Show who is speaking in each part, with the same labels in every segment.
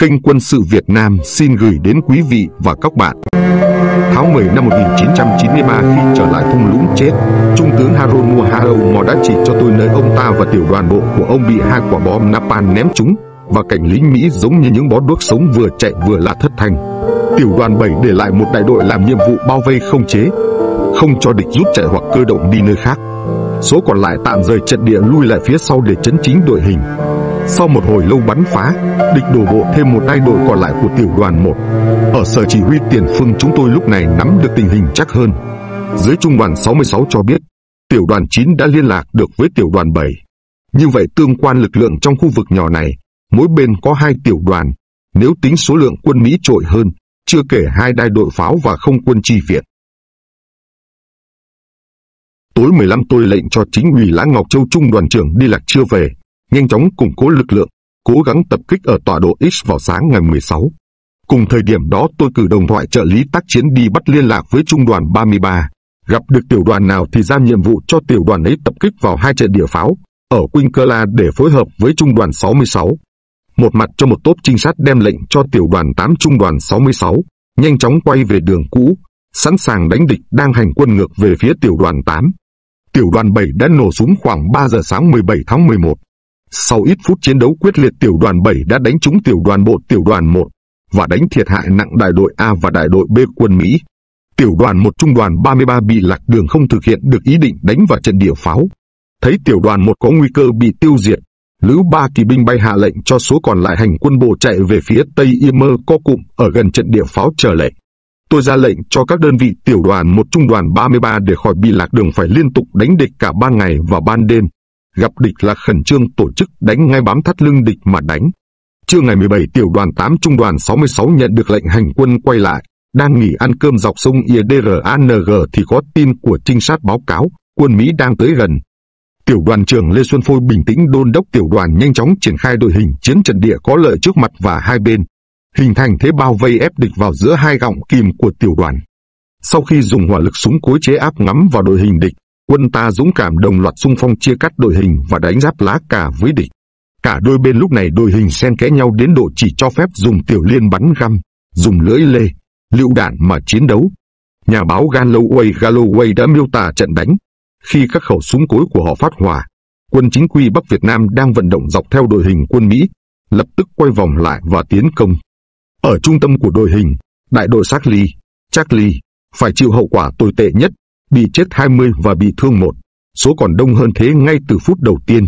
Speaker 1: kênh Quân sự Việt Nam xin gửi đến quý vị và các bạn. Tháng 10 năm 1993 khi trở lại thung lũng chết, Trung tướng Harun Muharrau Mò đã chỉ cho tôi nơi ông ta và tiểu đoàn bộ của ông bị hai quả bom napalm ném trúng và cảnh lính Mỹ giống như những bó đuốc sống vừa chạy vừa là thất thành. Tiểu đoàn 7 để lại một đại đội làm nhiệm vụ bao vây không chế, không cho địch rút chạy hoặc cơ động đi nơi khác. Số còn lại tạm rời trận địa lui lại phía sau để chấn chính đội hình. Sau một hồi lâu bắn phá, địch đổ bộ thêm một tay đội còn lại của tiểu đoàn 1. Ở sở chỉ huy tiền phương chúng tôi lúc này nắm được tình hình chắc hơn. Dưới trung đoàn 66 cho biết, tiểu đoàn 9 đã liên lạc được với tiểu đoàn 7. Như vậy tương quan lực lượng trong khu vực nhỏ này, mỗi bên có hai tiểu đoàn, nếu tính số lượng quân Mỹ trội hơn, chưa kể hai đai đội pháo và không quân chi viện.
Speaker 2: Tối 15 tôi lệnh cho chính ủy Lã Ngọc Châu
Speaker 1: Trung đoàn trưởng đi lạc chưa về, nhanh chóng củng cố lực lượng, cố gắng tập kích ở tọa độ X vào sáng ngày 16. Cùng thời điểm đó tôi cử đồng thoại trợ lý tác chiến đi bắt liên lạc với trung đoàn 33. Gặp được tiểu đoàn nào thì giao nhiệm vụ cho tiểu đoàn ấy tập kích vào hai trận địa pháo ở Quincala để phối hợp với trung đoàn 66. Một mặt cho một tốp trinh sát đem lệnh cho tiểu đoàn 8 trung đoàn 66, nhanh chóng quay về đường cũ, sẵn sàng đánh địch đang hành quân ngược về phía tiểu đoàn 8 tiểu đoàn 7 đã nổ súng khoảng 3 giờ sáng 17 tháng 11. Sau ít phút chiến đấu quyết liệt tiểu đoàn 7 đã đánh trúng tiểu đoàn bộ tiểu đoàn 1 và đánh thiệt hại nặng đại đội A và đại đội B quân Mỹ. Tiểu đoàn 1 trung đoàn 33 bị lạc đường không thực hiện được ý định đánh vào trận địa pháo. Thấy tiểu đoàn 1 có nguy cơ bị tiêu diệt, Lữ Ba Kỳ binh bay hạ lệnh cho số còn lại hành quân bộ chạy về phía Tây Ymer co cụm ở gần trận địa pháo chờ lệnh. Tôi ra lệnh cho các đơn vị tiểu đoàn một trung đoàn 33 để khỏi bị lạc đường phải liên tục đánh địch cả ban ngày và ban đêm. Gặp địch là khẩn trương tổ chức đánh ngay bám thắt lưng địch mà đánh. Trưa ngày 17 tiểu đoàn 8 trung đoàn 66 nhận được lệnh hành quân quay lại, đang nghỉ ăn cơm dọc sông IDRANG thì có tin của trinh sát báo cáo, quân Mỹ đang tới gần. Tiểu đoàn trưởng Lê Xuân Phôi bình tĩnh đôn đốc tiểu đoàn nhanh chóng triển khai đội hình chiến trận địa có lợi trước mặt và hai bên hình thành thế bao vây ép địch vào giữa hai gọng kìm của tiểu đoàn. Sau khi dùng hỏa lực súng cối chế áp ngắm vào đội hình địch, quân ta dũng cảm đồng loạt xung phong chia cắt đội hình và đánh giáp lá cả với địch. Cả đôi bên lúc này đội hình xen kẽ nhau đến độ chỉ cho phép dùng tiểu liên bắn găm, dùng lưỡi lê, lựu đạn mà chiến đấu. Nhà báo Galloway Galloway đã miêu tả trận đánh. Khi các khẩu súng cối của họ phát hỏa, quân chính quy Bắc Việt Nam đang vận động dọc theo đội hình quân Mỹ, lập tức quay vòng lại và tiến công. Ở trung tâm của đội hình, đại đội Charlie, Charlie, phải chịu hậu quả tồi tệ nhất, bị chết 20 và bị thương một, số còn đông hơn thế ngay từ phút đầu tiên.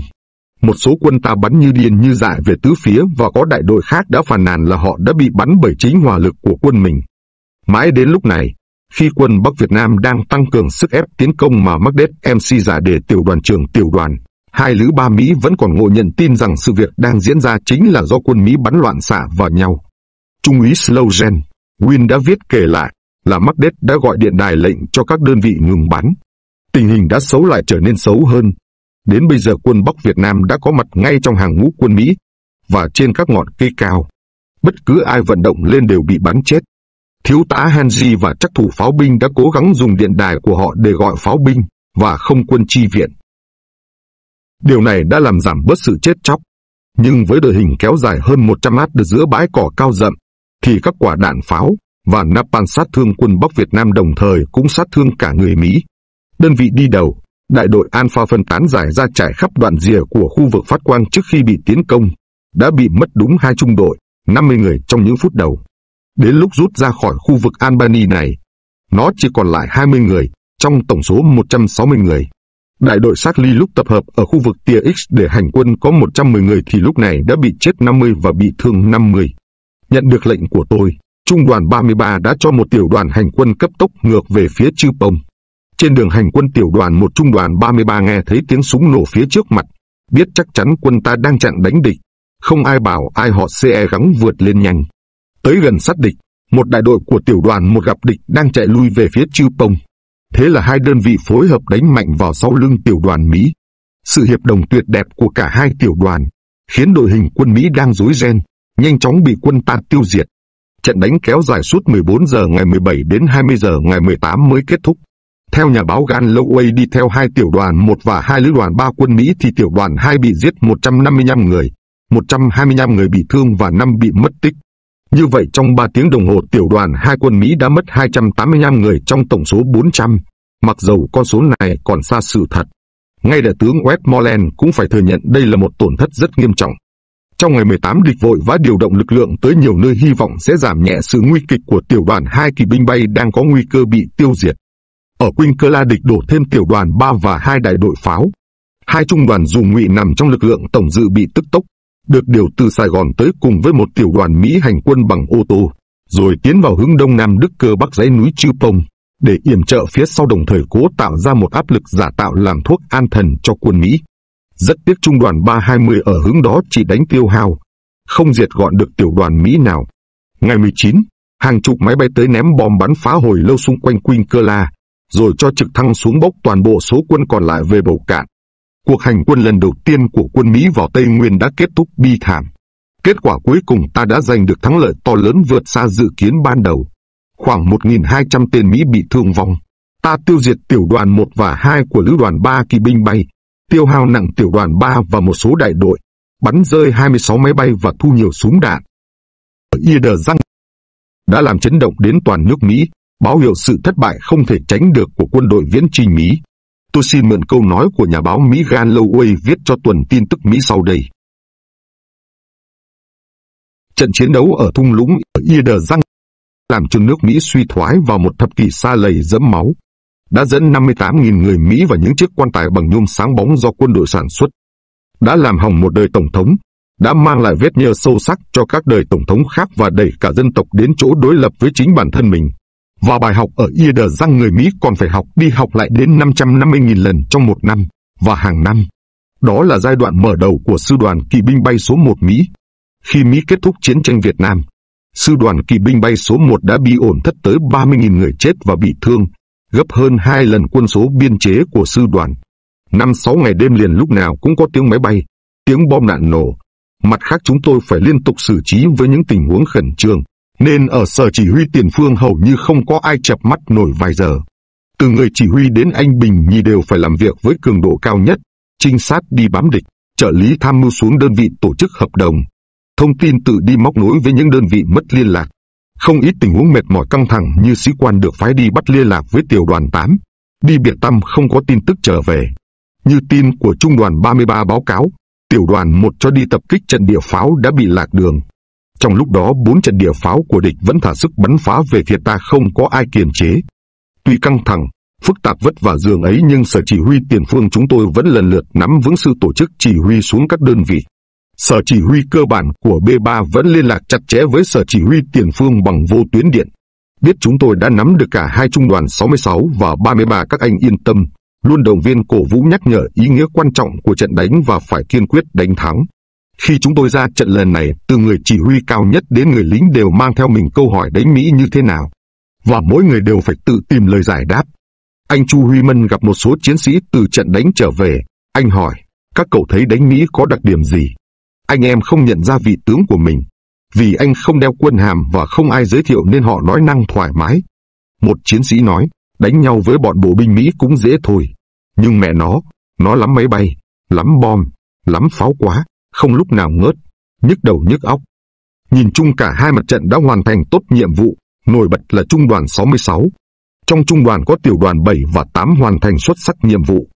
Speaker 1: Một số quân ta bắn như điên như dại về tứ phía và có đại đội khác đã phàn nàn là họ đã bị bắn bởi chính hỏa lực của quân mình. Mãi đến lúc này, khi quân Bắc Việt Nam đang tăng cường sức ép tiến công mà Macbeth, MC giả để tiểu đoàn trưởng tiểu đoàn, hai lữ ba Mỹ vẫn còn ngộ nhận tin rằng sự việc đang diễn ra chính là do quân Mỹ bắn loạn xạ vào nhau. Trung úy Slowzen, Win đã viết kể lại là Magdet đã gọi điện đài lệnh cho các đơn vị ngừng bắn. Tình hình đã xấu lại trở nên xấu hơn. Đến bây giờ quân Bắc Việt Nam đã có mặt ngay trong hàng ngũ quân Mỹ và trên các ngọn cây cao. Bất cứ ai vận động lên đều bị bắn chết. Thiếu tá Hanji và chắc thủ pháo binh đã cố gắng dùng điện đài của họ để gọi pháo binh và không quân chi viện. Điều này đã làm giảm bớt sự chết chóc. Nhưng với đội hình kéo dài hơn 100 mát giữa bãi cỏ cao rậm, thì các quả đạn pháo và napalm sát thương quân Bắc Việt Nam đồng thời cũng sát thương cả người Mỹ. Đơn vị đi đầu, đại đội Alpha phân tán giải ra trải khắp đoạn rìa của khu vực phát quang trước khi bị tiến công, đã bị mất đúng hai trung đội, 50 người trong những phút đầu. Đến lúc rút ra khỏi khu vực Albany này, nó chỉ còn lại 20 người, trong tổng số 160 người. Đại đội sát ly lúc tập hợp ở khu vực tia X để hành quân có 110 người thì lúc này đã bị chết 50 và bị thương 50. Nhận được lệnh của tôi, Trung đoàn 33 đã cho một tiểu đoàn hành quân cấp tốc ngược về phía Chư Pông. Trên đường hành quân tiểu đoàn một trung đoàn 33 nghe thấy tiếng súng nổ phía trước mặt, biết chắc chắn quân ta đang chặn đánh địch. Không ai bảo ai họ CE gắng vượt lên nhanh. Tới gần sát địch, một đại đội của tiểu đoàn một gặp địch đang chạy lui về phía Chư Pông. Thế là hai đơn vị phối hợp đánh mạnh vào sau lưng tiểu đoàn Mỹ. Sự hiệp đồng tuyệt đẹp của cả hai tiểu đoàn khiến đội hình quân Mỹ đang rối ren, nhanh chóng bị quân ta tiêu diệt. Trận đánh kéo dài suốt 14 giờ ngày 17 đến 20 giờ ngày 18 mới kết thúc. Theo nhà báo Gan Loway đi theo hai tiểu đoàn 1 và hai lữ đoàn 3 quân Mỹ thì tiểu đoàn 2 bị giết 155 người, 125 người bị thương và 5 bị mất tích. Như vậy trong 3 tiếng đồng hồ tiểu đoàn 2 quân Mỹ đã mất 285 người trong tổng số 400, mặc dầu con số này còn xa sự thật. Ngay đại tướng Westmoreland cũng phải thừa nhận đây là một tổn thất rất nghiêm trọng. Trong ngày 18 địch vội vã điều động lực lượng tới nhiều nơi hy vọng sẽ giảm nhẹ sự nguy kịch của tiểu đoàn 2 kỳ binh bay đang có nguy cơ bị tiêu diệt. Ở Quynh Cơ La địch đổ thêm tiểu đoàn 3 và hai đại đội pháo. Hai trung đoàn dù ngụy nằm trong lực lượng tổng dự bị tức tốc, được điều từ Sài Gòn tới cùng với một tiểu đoàn Mỹ hành quân bằng ô tô, rồi tiến vào hướng đông nam Đức cơ bắc dãy núi Chư Pông, để yểm trợ phía sau đồng thời cố tạo ra một áp lực giả tạo làm thuốc an thần cho quân Mỹ. Rất tiếc trung đoàn 320 ở hướng đó chỉ đánh tiêu hao, không diệt gọn được tiểu đoàn Mỹ nào. Ngày 19, hàng chục máy bay tới ném bom bắn phá hồi lâu xung quanh Quynh Cơ La, rồi cho trực thăng xuống bốc toàn bộ số quân còn lại về bầu cạn. Cuộc hành quân lần đầu tiên của quân Mỹ vào Tây Nguyên đã kết thúc bi thảm. Kết quả cuối cùng ta đã giành được thắng lợi to lớn vượt xa dự kiến ban đầu. Khoảng 1.200 tên Mỹ bị thương vong. Ta tiêu diệt tiểu đoàn 1 và 2 của lữ đoàn 3 kỵ binh bay, tiêu hao nặng tiểu đoàn 3 và một số đại đội, bắn rơi 26 máy bay và thu nhiều súng đạn. Ở Eder Răng đã làm chấn động đến toàn nước Mỹ, báo hiệu sự thất bại không thể tránh được của quân đội viễn trinh Mỹ. Tôi xin mượn câu nói của nhà báo Mỹ Gan Loway
Speaker 2: viết cho tuần tin tức Mỹ sau đây. Trận chiến
Speaker 1: đấu ở thung lũng ở Eder Răng làm cho nước Mỹ suy thoái vào một thập kỷ xa lầy dẫm máu đã dẫn 58.000 người Mỹ và những chiếc quan tài bằng nhôm sáng bóng do quân đội sản xuất, đã làm hỏng một đời tổng thống, đã mang lại vết nhơ sâu sắc cho các đời tổng thống khác và đẩy cả dân tộc đến chỗ đối lập với chính bản thân mình. Và bài học ở Yê Đờ rằng người Mỹ còn phải học đi học lại đến 550.000 lần trong một năm, và hàng năm. Đó là giai đoạn mở đầu của sư đoàn kỵ binh bay số 1 Mỹ. Khi Mỹ kết thúc chiến tranh Việt Nam, sư đoàn kỵ binh bay số 1 đã bị ổn thất tới 30.000 người chết và bị thương, gấp hơn hai lần quân số biên chế của sư đoàn. Năm sáu ngày đêm liền lúc nào cũng có tiếng máy bay, tiếng bom nạn nổ. Mặt khác chúng tôi phải liên tục xử trí với những tình huống khẩn trương, nên ở sở chỉ huy tiền phương hầu như không có ai chập mắt nổi vài giờ. Từ người chỉ huy đến anh Bình Nhi đều phải làm việc với cường độ cao nhất, trinh sát đi bám địch, trợ lý tham mưu xuống đơn vị tổ chức hợp đồng. Thông tin tự đi móc nối với những đơn vị mất liên lạc, không ít tình huống mệt mỏi căng thẳng như sĩ quan được phái đi bắt liên lạc với tiểu đoàn 8, đi biệt tăm không có tin tức trở về. Như tin của trung đoàn 33 báo cáo, tiểu đoàn 1 cho đi tập kích trận địa pháo đã bị lạc đường. Trong lúc đó, bốn trận địa pháo của địch vẫn thả sức bắn phá về phía ta không có ai kiềm chế. Tuy căng thẳng, phức tạp vất vả dường ấy nhưng sở chỉ huy tiền phương chúng tôi vẫn lần lượt nắm vững sự tổ chức chỉ huy xuống các đơn vị. Sở chỉ huy cơ bản của B3 vẫn liên lạc chặt chẽ với sở chỉ huy tiền phương bằng vô tuyến điện. Biết chúng tôi đã nắm được cả hai trung đoàn 66 và 33 các anh yên tâm, luôn động viên cổ vũ nhắc nhở ý nghĩa quan trọng của trận đánh và phải kiên quyết đánh thắng. Khi chúng tôi ra trận lần này, từ người chỉ huy cao nhất đến người lính đều mang theo mình câu hỏi đánh Mỹ như thế nào. Và mỗi người đều phải tự tìm lời giải đáp. Anh Chu Huy Mân gặp một số chiến sĩ từ trận đánh trở về. Anh hỏi, các cậu thấy đánh Mỹ có đặc điểm gì? anh em không nhận ra vị tướng của mình. Vì anh không đeo quân hàm và không ai giới thiệu nên họ nói năng thoải mái. Một chiến sĩ nói, đánh nhau với bọn bộ binh Mỹ cũng dễ thôi. Nhưng mẹ nó, nó lắm máy bay, lắm bom, lắm pháo quá, không lúc nào ngớt, nhức đầu nhức óc. Nhìn chung cả hai mặt trận đã hoàn thành tốt nhiệm vụ, nổi bật là trung đoàn 66. Trong trung đoàn có tiểu đoàn 7 và 8 hoàn thành xuất sắc nhiệm vụ.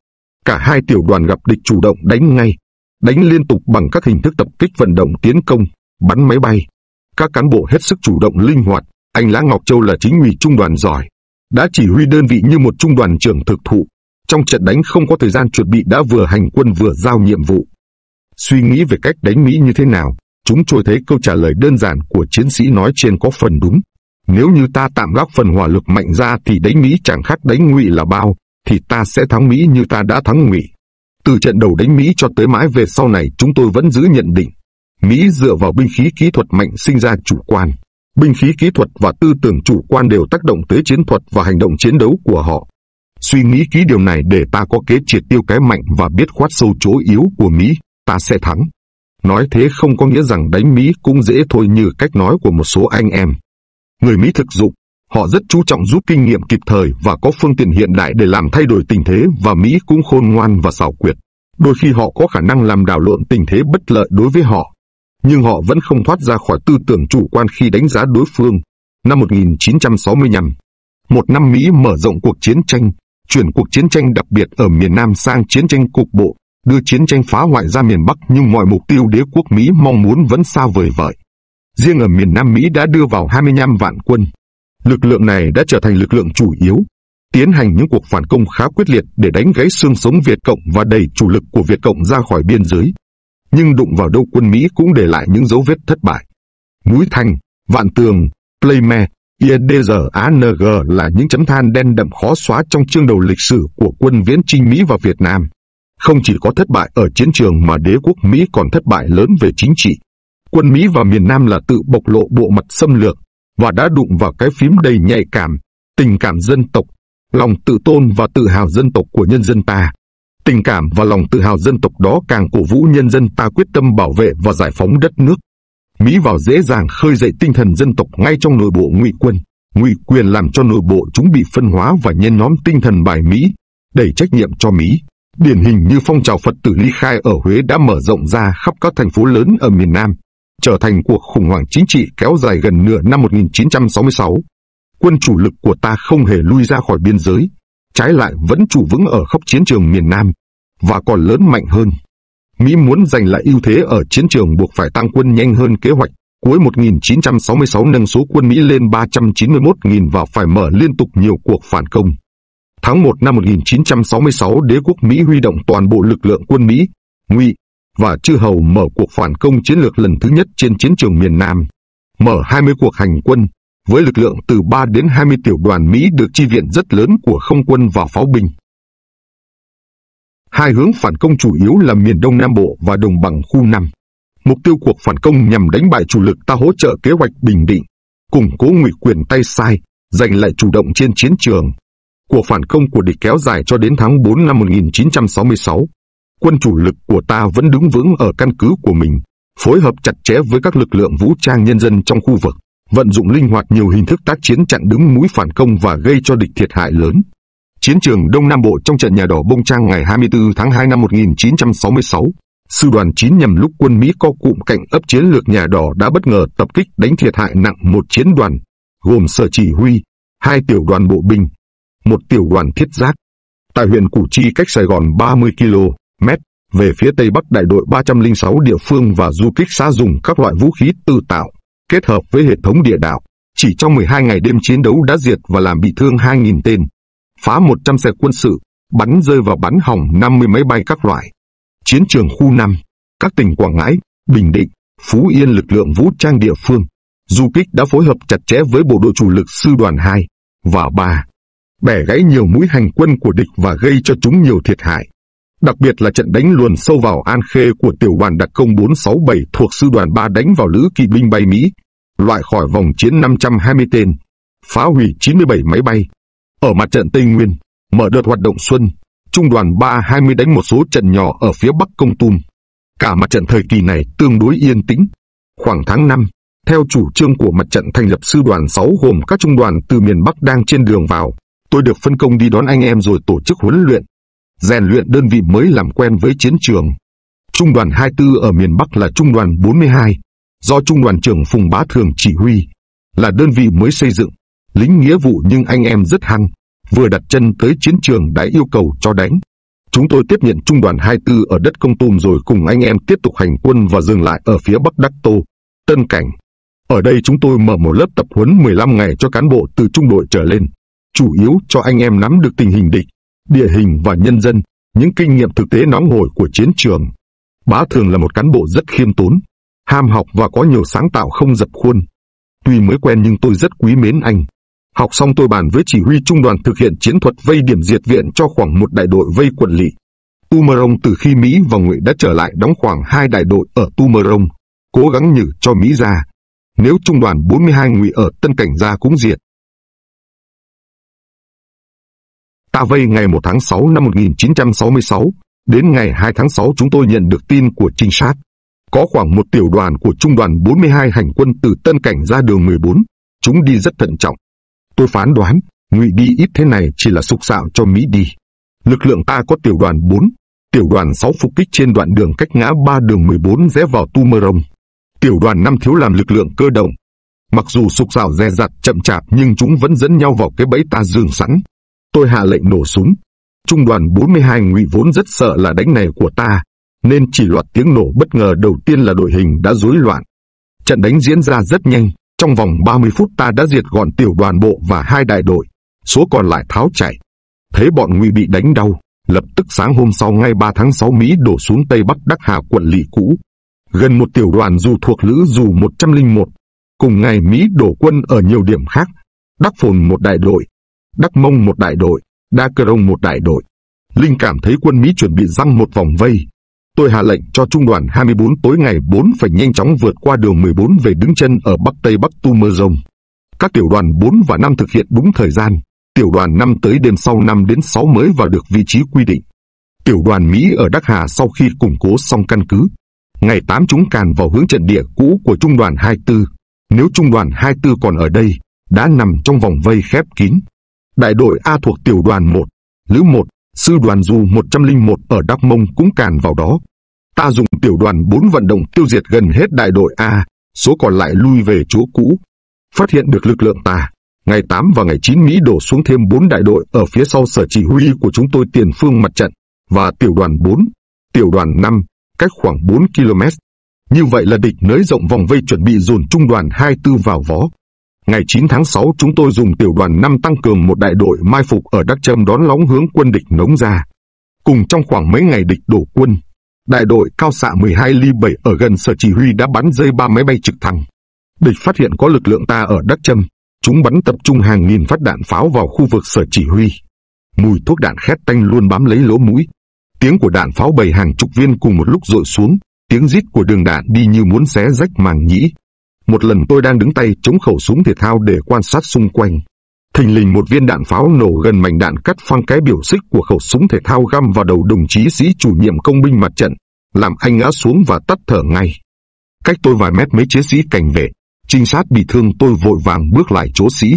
Speaker 1: Cả hai tiểu đoàn gặp địch chủ động đánh ngay, đánh liên tục bằng các hình thức tập kích vận động tiến công, bắn máy bay. Các cán bộ hết sức chủ động linh hoạt, anh Lã Ngọc Châu là chính ủy trung đoàn giỏi, đã chỉ huy đơn vị như một trung đoàn trưởng thực thụ. Trong trận đánh không có thời gian chuẩn bị đã vừa hành quân vừa giao nhiệm vụ. Suy nghĩ về cách đánh Mỹ như thế nào, chúng tôi thấy câu trả lời đơn giản của chiến sĩ nói trên có phần đúng. Nếu như ta tạm gác phần hỏa lực mạnh ra thì đánh Mỹ chẳng khác đánh ngụy là bao, thì ta sẽ thắng Mỹ như ta đã thắng ngụy. Từ trận đầu đánh Mỹ cho tới mãi về sau này chúng tôi vẫn giữ nhận định. Mỹ dựa vào binh khí kỹ thuật mạnh sinh ra chủ quan. Binh khí kỹ thuật và tư tưởng chủ quan đều tác động tới chiến thuật và hành động chiến đấu của họ. Suy nghĩ kỹ điều này để ta có kế triệt tiêu cái mạnh và biết khoát sâu chỗ yếu của Mỹ, ta sẽ thắng. Nói thế không có nghĩa rằng đánh Mỹ cũng dễ thôi như cách nói của một số anh em. Người Mỹ thực dụng, Họ rất chú trọng rút kinh nghiệm kịp thời và có phương tiện hiện đại để làm thay đổi tình thế và Mỹ cũng khôn ngoan và xảo quyệt. Đôi khi họ có khả năng làm đảo lộn tình thế bất lợi đối với họ, nhưng họ vẫn không thoát ra khỏi tư tưởng chủ quan khi đánh giá đối phương. Năm 1965, một năm Mỹ mở rộng cuộc chiến tranh, chuyển cuộc chiến tranh đặc biệt ở miền Nam sang chiến tranh cục bộ, đưa chiến tranh phá hoại ra miền Bắc nhưng mọi mục tiêu đế quốc Mỹ mong muốn vẫn xa vời vợi. Riêng ở miền Nam Mỹ đã đưa vào 25 vạn quân, Lực lượng này đã trở thành lực lượng chủ yếu, tiến hành những cuộc phản công khá quyết liệt để đánh gãy xương sống Việt Cộng và đẩy chủ lực của Việt Cộng ra khỏi biên giới. Nhưng đụng vào đâu quân Mỹ cũng để lại những dấu vết thất bại. Núi Thành, Vạn Tường, Playme, IDRANG là những chấm than đen đậm khó xóa trong chương đầu lịch sử của quân viễn Trinh Mỹ và Việt Nam. Không chỉ có thất bại ở chiến trường mà đế quốc Mỹ còn thất bại lớn về chính trị. Quân Mỹ và miền Nam là tự bộc lộ bộ mặt xâm lược, và đã đụng vào cái phím đầy nhạy cảm, tình cảm dân tộc, lòng tự tôn và tự hào dân tộc của nhân dân ta. Tình cảm và lòng tự hào dân tộc đó càng cổ vũ nhân dân ta quyết tâm bảo vệ và giải phóng đất nước. Mỹ vào dễ dàng khơi dậy tinh thần dân tộc ngay trong nội bộ ngụy quân. Ngụy quyền làm cho nội bộ chúng bị phân hóa và nhân nhóm tinh thần bài Mỹ, đẩy trách nhiệm cho Mỹ. Điển hình như phong trào Phật tử ly khai ở Huế đã mở rộng ra khắp các thành phố lớn ở miền Nam, trở thành cuộc khủng hoảng chính trị kéo dài gần nửa năm 1966. Quân chủ lực của ta không hề lui ra khỏi biên giới, trái lại vẫn chủ vững ở khắp chiến trường miền Nam, và còn lớn mạnh hơn. Mỹ muốn giành lại ưu thế ở chiến trường buộc phải tăng quân nhanh hơn kế hoạch, cuối 1966 nâng số quân Mỹ lên 391.000 và phải mở liên tục nhiều cuộc phản công. Tháng 1 năm 1966 đế quốc Mỹ huy động toàn bộ lực lượng quân Mỹ, ngụy và chư hầu mở cuộc phản công chiến lược lần thứ nhất trên chiến trường miền Nam, mở 20 cuộc hành quân, với lực lượng từ 3 đến 20 tiểu đoàn Mỹ được chi viện rất lớn của không quân và pháo binh. Hai hướng phản công chủ yếu là miền Đông Nam Bộ và đồng bằng khu 5. Mục tiêu cuộc phản công nhằm đánh bại chủ lực ta hỗ trợ kế hoạch Bình Định, củng cố ngụy quyền tay sai, giành lại chủ động trên chiến trường. Cuộc phản công của địch kéo dài cho đến tháng 4 năm 1966 quân chủ lực của ta vẫn đứng vững ở căn cứ của mình, phối hợp chặt chẽ với các lực lượng vũ trang nhân dân trong khu vực, vận dụng linh hoạt nhiều hình thức tác chiến chặn đứng mũi phản công và gây cho địch thiệt hại lớn. Chiến trường Đông Nam Bộ trong trận nhà đỏ Bông Trang ngày 24 tháng 2 năm 1966, sư đoàn 9 nhằm lúc quân Mỹ co cụm cạnh ấp chiến lược nhà đỏ đã bất ngờ tập kích đánh thiệt hại nặng một chiến đoàn, gồm sở chỉ huy, hai tiểu đoàn bộ binh, một tiểu đoàn thiết giáp. Tại huyện Củ Chi cách Sài Gòn 30 km, m về phía tây bắc đại đội 306 địa phương và du kích xa dùng các loại vũ khí tự tạo, kết hợp với hệ thống địa đạo. Chỉ trong 12 ngày đêm chiến đấu đã diệt và làm bị thương 2.000 tên, phá 100 xe quân sự, bắn rơi và bắn hỏng 50 máy bay các loại. Chiến trường khu 5, các tỉnh Quảng Ngãi, Bình Định, Phú Yên lực lượng vũ trang địa phương, du kích đã phối hợp chặt chẽ với bộ đội chủ lực sư đoàn 2 và 3, bẻ gãy nhiều mũi hành quân của địch và gây cho chúng nhiều thiệt hại. Đặc biệt là trận đánh luồn sâu vào An Khê của tiểu đoàn đặc công 467 thuộc sư đoàn 3 đánh vào lữ kỵ binh bay Mỹ, loại khỏi vòng chiến 520 tên, phá hủy 97 máy bay. Ở mặt trận Tây Nguyên, mở đợt hoạt động xuân, trung đoàn 320 đánh một số trận nhỏ ở phía Bắc Công Tum. Cả mặt trận thời kỳ này tương đối yên tĩnh. Khoảng tháng 5, theo chủ trương của mặt trận thành lập sư đoàn 6 gồm các trung đoàn từ miền Bắc đang trên đường vào, tôi được phân công đi đón anh em rồi tổ chức huấn luyện rèn luyện đơn vị mới làm quen với chiến trường. Trung đoàn 24 ở miền Bắc là Trung đoàn 42, do Trung đoàn trưởng Phùng Bá Thường chỉ huy, là đơn vị mới xây dựng, lính nghĩa vụ nhưng anh em rất hăng, vừa đặt chân tới chiến trường đã yêu cầu cho đánh. Chúng tôi tiếp nhận Trung đoàn 24 ở đất Công Tùm rồi cùng anh em tiếp tục hành quân và dừng lại ở phía Bắc Đắc Tô, Tân Cảnh. Ở đây chúng tôi mở một lớp tập huấn 15 ngày cho cán bộ từ trung đội trở lên, chủ yếu cho anh em nắm được tình hình địch, địa hình và nhân dân, những kinh nghiệm thực tế nóng hổi của chiến trường. Bá Thường là một cán bộ rất khiêm tốn, ham học và có nhiều sáng tạo không dập khuôn. Tuy mới quen nhưng tôi rất quý mến anh. Học xong tôi bàn với chỉ huy trung đoàn thực hiện chiến thuật vây điểm diệt viện cho khoảng một đại đội vây quận lỵ. Tumerong từ khi Mỹ và Ngụy đã trở lại đóng khoảng hai đại đội ở Tumerong, cố gắng nhử cho Mỹ ra. Nếu trung
Speaker 2: đoàn 42 Ngụy ở Tân Cảnh ra cũng diệt,
Speaker 1: Ta vây ngày 1 tháng 6 năm 1966, đến ngày 2 tháng 6 chúng tôi nhận được tin của trinh sát. Có khoảng một tiểu đoàn của trung đoàn 42 hành quân từ Tân Cảnh ra đường 14, chúng đi rất thận trọng. Tôi phán đoán, ngụy đi ít thế này chỉ là sục sạo cho Mỹ đi. Lực lượng ta có tiểu đoàn 4, tiểu đoàn 6 phục kích trên đoạn đường cách ngã 3 đường 14 rẽ vào Tu Mơ Rồng, Tiểu đoàn 5 thiếu làm lực lượng cơ động. Mặc dù sục sạo dè dặt chậm chạp nhưng chúng vẫn dẫn nhau vào cái bẫy ta dường sẵn. Tôi hạ lệnh nổ súng. Trung đoàn 42 ngụy vốn rất sợ là đánh này của ta, nên chỉ loạt tiếng nổ bất ngờ đầu tiên là đội hình đã rối loạn. Trận đánh diễn ra rất nhanh, trong vòng 30 phút ta đã diệt gọn tiểu đoàn bộ và hai đại đội, số còn lại tháo chạy. Thấy bọn ngụy bị đánh đau, lập tức sáng hôm sau ngay 3 tháng 6 Mỹ đổ xuống Tây Bắc Đắc Hà quận lỵ cũ. Gần một tiểu đoàn dù thuộc lữ dù 101. Cùng ngày Mỹ đổ quân ở nhiều điểm khác, đắc phồn một đại đội, Đắc Mông một đại đội, Đa Cơ Rông một đại đội. Linh cảm thấy quân Mỹ chuẩn bị răng một vòng vây. Tôi hạ lệnh cho trung đoàn 24 tối ngày 4 phải nhanh chóng vượt qua đường 14 về đứng chân ở Bắc Tây Bắc Tu Mơ Rông. Các tiểu đoàn 4 và 5 thực hiện đúng thời gian, tiểu đoàn 5 tới đêm sau 5 đến 6 mới vào được vị trí quy định. Tiểu đoàn Mỹ ở Đắc Hà sau khi củng cố xong căn cứ, ngày 8 chúng càn vào hướng trận địa cũ của trung đoàn 24. Nếu trung đoàn 24 còn ở đây, đã nằm trong vòng vây khép kín. Đại đội A thuộc tiểu đoàn 1, Lữ 1, sư đoàn Du 101 ở Đắk Mông cũng càn vào đó. Ta dùng tiểu đoàn 4 vận động tiêu diệt gần hết đại đội A, số còn lại lui về chỗ cũ. Phát hiện được lực lượng ta, ngày 8 và ngày 9 Mỹ đổ xuống thêm 4 đại đội ở phía sau sở chỉ huy của chúng tôi tiền phương mặt trận và tiểu đoàn 4, tiểu đoàn 5, cách khoảng 4 km. Như vậy là địch nới rộng vòng vây chuẩn bị dồn trung đoàn 24 vào vó. Ngày 9 tháng 6 chúng tôi dùng tiểu đoàn 5 tăng cường một đại đội mai phục ở Đắc Trâm đón lóng hướng quân địch nống ra. Cùng trong khoảng mấy ngày địch đổ quân, đại đội cao xạ 12 ly 7 ở gần sở chỉ huy đã bắn rơi ba máy bay trực thăng. Địch phát hiện có lực lượng ta ở Đắc Trâm, chúng bắn tập trung hàng nghìn phát đạn pháo vào khu vực sở chỉ huy. Mùi thuốc đạn khét tanh luôn bám lấy lỗ mũi. Tiếng của đạn pháo bầy hàng chục viên cùng một lúc rội xuống, tiếng rít của đường đạn đi như muốn xé rách màng nhĩ. Một lần tôi đang đứng tay chống khẩu súng thể thao để quan sát xung quanh. Thình lình một viên đạn pháo nổ gần mảnh đạn cắt phăng cái biểu xích của khẩu súng thể thao găm vào đầu đồng chí sĩ chủ nhiệm công binh mặt trận, làm anh ngã xuống và tắt thở ngay. Cách tôi vài mét mấy chiến sĩ cảnh vệ, trinh sát bị thương tôi vội vàng bước lại chỗ sĩ.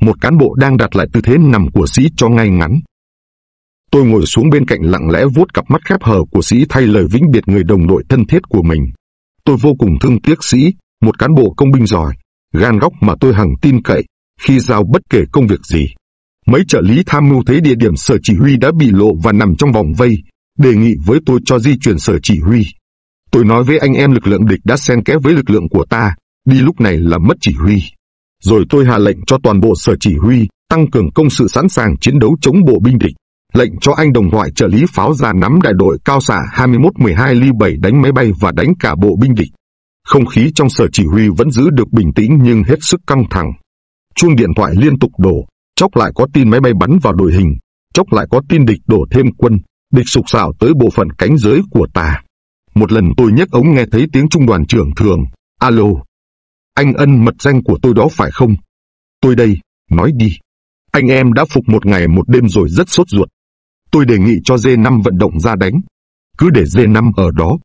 Speaker 1: Một cán bộ đang đặt lại tư thế nằm của sĩ cho ngay ngắn. Tôi ngồi xuống bên cạnh lặng lẽ vuốt cặp mắt khép hờ của sĩ thay lời vĩnh biệt người đồng đội thân thiết của mình. Tôi vô cùng thương tiếc sĩ, một cán bộ công binh giỏi, gan góc mà tôi hằng tin cậy, khi giao bất kể công việc gì. Mấy trợ lý tham mưu thấy địa điểm sở chỉ huy đã bị lộ và nằm trong vòng vây, đề nghị với tôi cho di chuyển sở chỉ huy. Tôi nói với anh em lực lượng địch đã xen kẽ với lực lượng của ta, đi lúc này là mất chỉ huy. Rồi tôi hạ lệnh cho toàn bộ sở chỉ huy, tăng cường công sự sẵn sàng chiến đấu chống bộ binh địch. Lệnh cho anh đồng loại trợ lý pháo già nắm đại đội cao xạ 21-12 ly 7 đánh máy bay và đánh cả bộ binh địch. Không khí trong sở chỉ huy vẫn giữ được bình tĩnh nhưng hết sức căng thẳng. Chuông điện thoại liên tục đổ, chốc lại có tin máy bay bắn vào đội hình, chốc lại có tin địch đổ thêm quân, địch sục sạo tới bộ phận cánh giới của ta. Một lần tôi nhấc ống nghe thấy tiếng trung đoàn trưởng thường, alo. Anh ân mật danh của tôi đó phải không? Tôi đây, nói đi. Anh em đã phục một ngày một đêm rồi rất sốt ruột. Tôi đề nghị cho D5 vận động ra đánh. Cứ để D5 ở đó,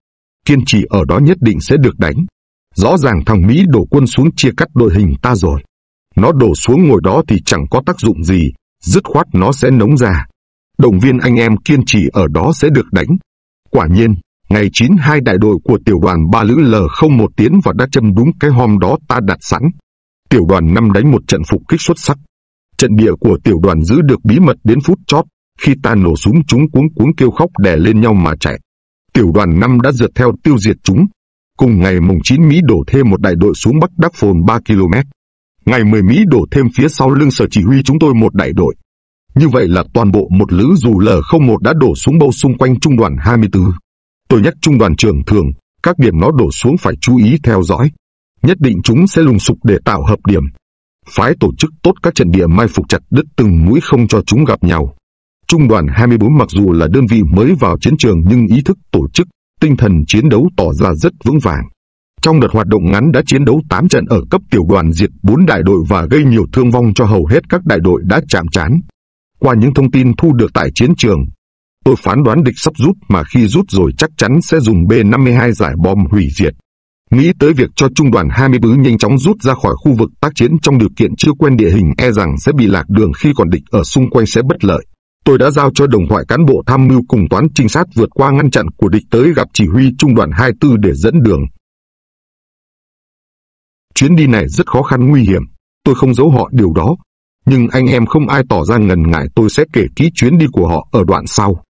Speaker 1: kiên trì ở đó nhất định sẽ được đánh. Rõ ràng thằng Mỹ đổ quân xuống chia cắt đội hình ta rồi. Nó đổ xuống ngồi đó thì chẳng có tác dụng gì, dứt khoát nó sẽ nóng ra. động viên anh em kiên trì ở đó sẽ được đánh. Quả nhiên, ngày 92 đại đội của tiểu đoàn 3 lữ L01 tiến và đã châm đúng cái hòm đó ta đặt sẵn. Tiểu đoàn 5 đánh một trận phục kích xuất sắc. Trận địa của tiểu đoàn giữ được bí mật đến phút chót, khi ta nổ súng chúng cuống cuống kêu khóc đè lên nhau mà chạy tiểu đoàn 5 đã rượt theo tiêu diệt chúng. Cùng ngày mùng 9 Mỹ đổ thêm một đại đội xuống Bắc Đắc Phồn 3 km. Ngày 10 Mỹ đổ thêm phía sau lưng sở chỉ huy chúng tôi một đại đội. Như vậy là toàn bộ một lữ dù L01 đã đổ xuống bao xung quanh trung đoàn 24. Tôi nhắc trung đoàn trưởng thường, các điểm nó đổ xuống phải chú ý theo dõi. Nhất định chúng sẽ lùng sục để tạo hợp điểm. Phái tổ chức tốt các trận địa mai phục chặt đứt từng mũi không cho chúng gặp nhau. Trung đoàn 24 mặc dù là đơn vị mới vào chiến trường nhưng ý thức tổ chức, tinh thần chiến đấu tỏ ra rất vững vàng. Trong đợt hoạt động ngắn đã chiến đấu 8 trận ở cấp tiểu đoàn diệt 4 đại đội và gây nhiều thương vong cho hầu hết các đại đội đã chạm trán. Qua những thông tin thu được tại chiến trường, tôi phán đoán địch sắp rút mà khi rút rồi chắc chắn sẽ dùng B-52 giải bom hủy diệt. Nghĩ tới việc cho trung đoàn 24 nhanh chóng rút ra khỏi khu vực tác chiến trong điều kiện chưa quen địa hình e rằng sẽ bị lạc đường khi còn địch ở xung quanh sẽ bất lợi tôi đã giao cho đồng thoại cán bộ tham mưu cùng toán trinh sát vượt qua ngăn chặn của địch tới gặp chỉ huy trung đoàn 24 để dẫn đường. Chuyến đi này rất khó khăn nguy hiểm, tôi không giấu họ điều đó, nhưng anh em không ai tỏ ra ngần ngại tôi sẽ kể kỹ chuyến đi của họ ở đoạn sau.